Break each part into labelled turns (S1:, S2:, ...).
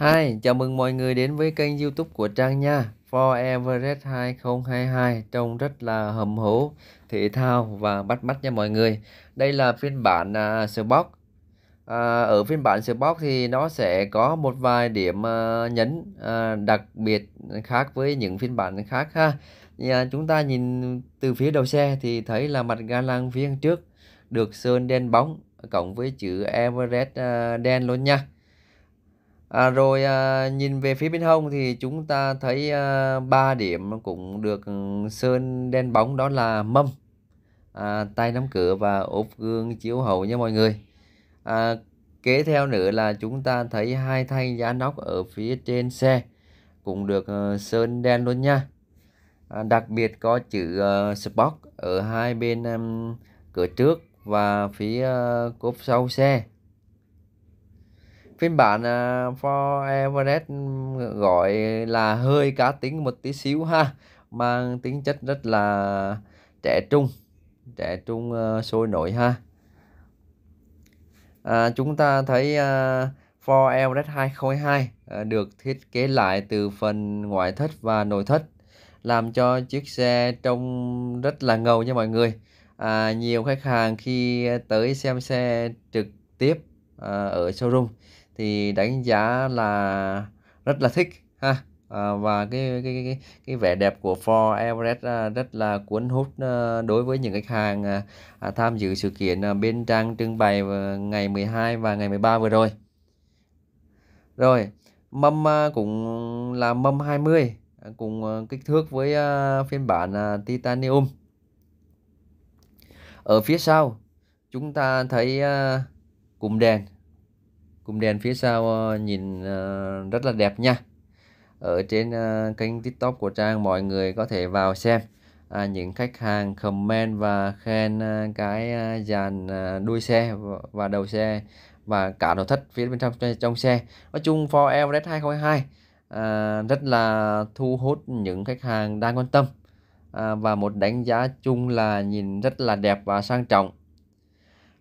S1: Hi, chào mừng mọi người đến với kênh youtube của Trang nha For Forever 2022 trông rất là hầm hố, thể thao và bắt mắt nha mọi người Đây là phiên bản uh, à, Xbox à, Ở phiên bản Xbox thì nó sẽ có một vài điểm uh, nhấn uh, đặc biệt khác với những phiên bản khác ha Nhà Chúng ta nhìn từ phía đầu xe thì thấy là mặt ga lăng phía trước được sơn đen bóng cộng với chữ Everest uh, đen luôn nha À, rồi, à, nhìn về phía bên hông thì chúng ta thấy, à, a, 3 điểm cũng được ừ, sơn đen bóng đó là mâm, à, tay nắm cửa và ốp gương chiếu hậu nha mọi người. À, kế theo nữa là chúng ta thấy hai thanh giá nóc ở phía trên xe cũng được, ờ, sơn đen luôn nha. À, đặc biệt có chữ, ờ, Sport ở hai bên, ừm, cửa trước và phía, ơ, ờ, cốp sau xe phiên bản uh, à, For Everest ừ, gọi là hơi cá tính một tí xíu ha mang tính chất rất là trẻ trung trẻ trung uh, sôi nổi ha à, chúng ta thấy uh, à, For Everest 2022 uh, ờ, được thiết kế lại từ phần ngoại thất và nội thất làm cho chiếc xe trông rất là ngầu nha mọi người à, nhiều khách hàng khi tới xem xe trực tiếp ờ, ở showroom thì đánh giá là rất là thích ha à, và cái cái cái cái vẻ đẹp của For Everest à, rất là cuốn hút à, đối với những khách hàng à, à tham dự sự kiện à, bên trang trưng bày ngày 12 và ngày 13 vừa rồi. Rồi, mâm à, cũng là mâm 20 à, cùng à, kích thước với à, phiên bản à, titanium. Ở phía sau chúng ta thấy à, cụm đèn Cụm đèn phía sau ờ, nhìn ờ, rất là đẹp nha. Ở trên ờ, kênh tiktok của Trang mọi người có thể vào xem à, những khách hàng comment và khen cái dàn đuôi xe và đầu xe và cả nội thất phía bên trong trong xe. Nói chung Ford Everest 2022 à, rất là thu hút những khách hàng đang quan tâm à, và một đánh giá chung là nhìn rất là đẹp và sang trọng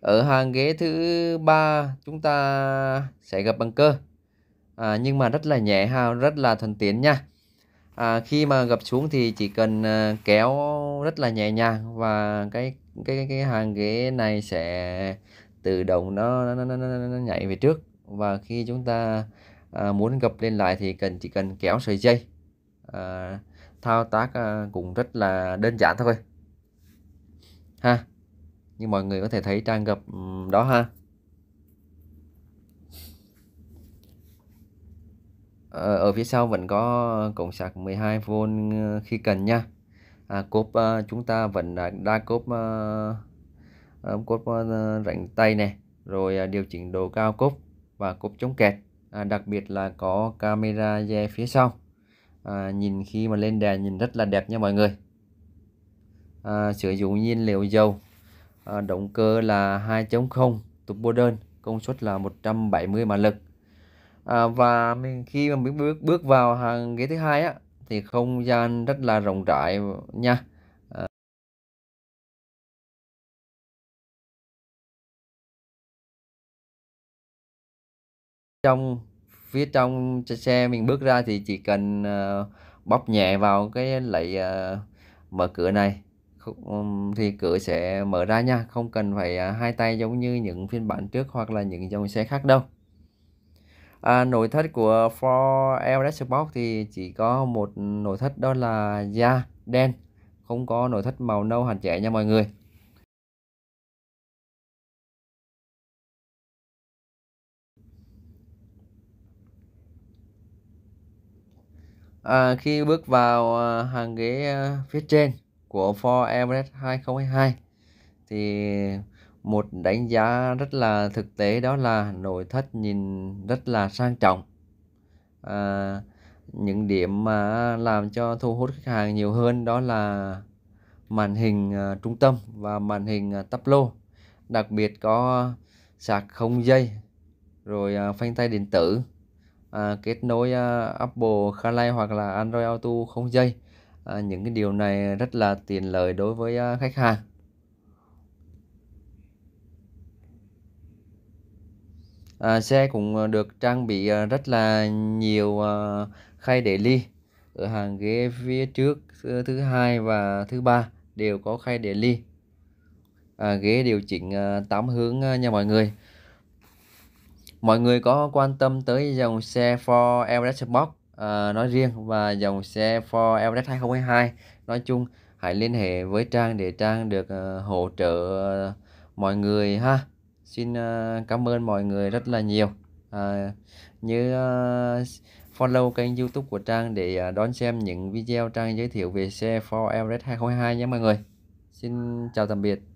S1: ở hàng ghế thứ ba chúng ta sẽ gặp bằng cơ à, nhưng mà rất là nhẹ ha rất là thuận tiện nha à, khi mà gập xuống thì chỉ cần à, kéo rất là nhẹ nhàng và cái cái cái hàng ghế này sẽ tự động nó nó, nó, nó, nó nhảy về trước và khi chúng ta à, muốn gập lên lại thì cần chỉ cần kéo sợi dây à, thao tác à, cũng rất là đơn giản thôi ha như mọi người có thể thấy trang gặp ừ, đó ha ờ, ở phía sau vẫn có cổng sạc 12V ờ, khi cần nha à, cốp ờ, chúng ta vẫn đa cốp à, à, cốp rảnh tay này rồi à, điều chỉnh độ cao cốp và cốp chống kẹt à, đặc biệt là có camera re phía sau à, nhìn khi mà lên đèn nhìn rất là đẹp nha mọi người à, sử dụng nhiên liệu dầu Ờ, động cơ là 2.0 turbo đơn công suất là 170 mã lực à, và mình khi mà mình bước bước vào hàng ghế thứ hai á thì không gian rất là rộng rãi nha ờ. trong phía trong xe mình bước ra thì chỉ cần uh, bóp nhẹ vào cái lẫy uh, mở cửa này thì cửa sẽ mở ra nha không cần phải à, hai tay giống như những phiên bản trước hoặc là những dòng xe khác đâu à, nội thất của Ford Everest thì chỉ có một nội thất đó là da đen không có nội thất màu nâu hạt trẻ nha mọi người à, khi bước vào à, hàng ghế à, phía trên của Ford Everest 2022 thì một đánh giá rất là thực tế đó là nội thất nhìn rất là sang trọng à, những điểm mà làm cho thu hút khách hàng nhiều hơn đó là màn hình à, trung tâm và màn hình à, tắp lô đặc biệt có sạc không dây rồi à, phanh tay điện tử à, kết nối Apple CarPlay hoặc là Android Auto không dây à, những cái điều này rất là tiện lợi đối với à, khách hàng à, xe cũng được trang bị rất là nhiều à, khay để ly ở hàng ghế phía trước thứ hai và thứ ba đều có khay để ly à, ghế điều chỉnh à, 8 hướng à, nha mọi người mọi người có quan tâm tới dòng xe Ford Everest Box uh, nói riêng và dòng xe Ford Everest 2022 nói chung hãy liên hệ với Trang để Trang được uh, hỗ trợ uh, mọi người ha xin uh, cảm ơn mọi người rất là nhiều uh, như uh, follow kênh youtube của Trang để uh, đón xem những video Trang giới thiệu về xe Ford Everest 2022 nhé mọi người xin chào tạm biệt